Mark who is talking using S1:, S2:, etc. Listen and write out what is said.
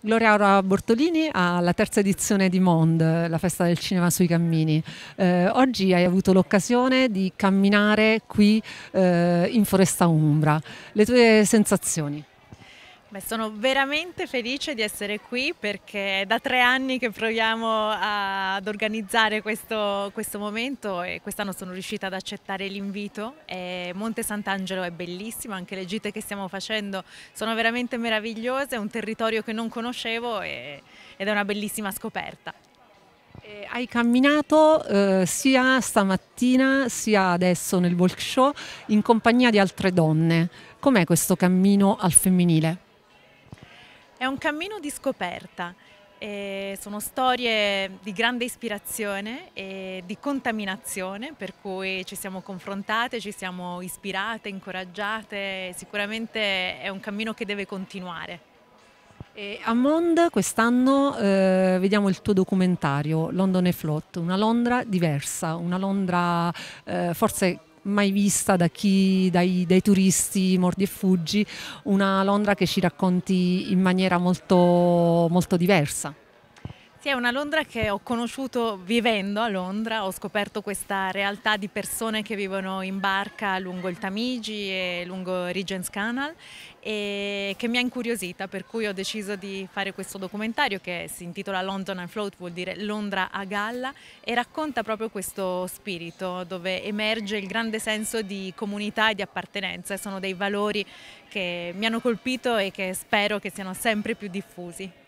S1: Gloria Aura Bortolini alla terza edizione di Mond, la festa del cinema sui cammini. Eh, oggi hai avuto l'occasione di camminare qui eh, in Foresta Umbra. Le tue sensazioni?
S2: Beh, sono veramente felice di essere qui perché è da tre anni che proviamo a, ad organizzare questo, questo momento e quest'anno sono riuscita ad accettare l'invito. Monte Sant'Angelo è bellissimo, anche le gite che stiamo facendo sono veramente meravigliose, è un territorio che non conoscevo e, ed è una bellissima scoperta.
S1: E hai camminato eh, sia stamattina sia adesso nel walk show in compagnia di altre donne. Com'è questo cammino al femminile?
S2: È un cammino di scoperta. E sono storie di grande ispirazione e di contaminazione, per cui ci siamo confrontate, ci siamo ispirate, incoraggiate. Sicuramente è un cammino che deve continuare.
S1: E a Mond quest'anno eh, vediamo il tuo documentario London e Flot, una Londra diversa, una Londra eh, forse mai vista da chi, dai, dai turisti mordi e fuggi, una Londra che ci racconti in maniera molto, molto diversa.
S2: Sì, è una Londra che ho conosciuto vivendo a Londra, ho scoperto questa realtà di persone che vivono in barca lungo il Tamigi e lungo Regent's Canal e che mi ha incuriosita, per cui ho deciso di fare questo documentario che si intitola London and Float, vuol dire Londra a galla e racconta proprio questo spirito dove emerge il grande senso di comunità e di appartenenza e sono dei valori che mi hanno colpito e che spero che siano sempre più
S1: diffusi.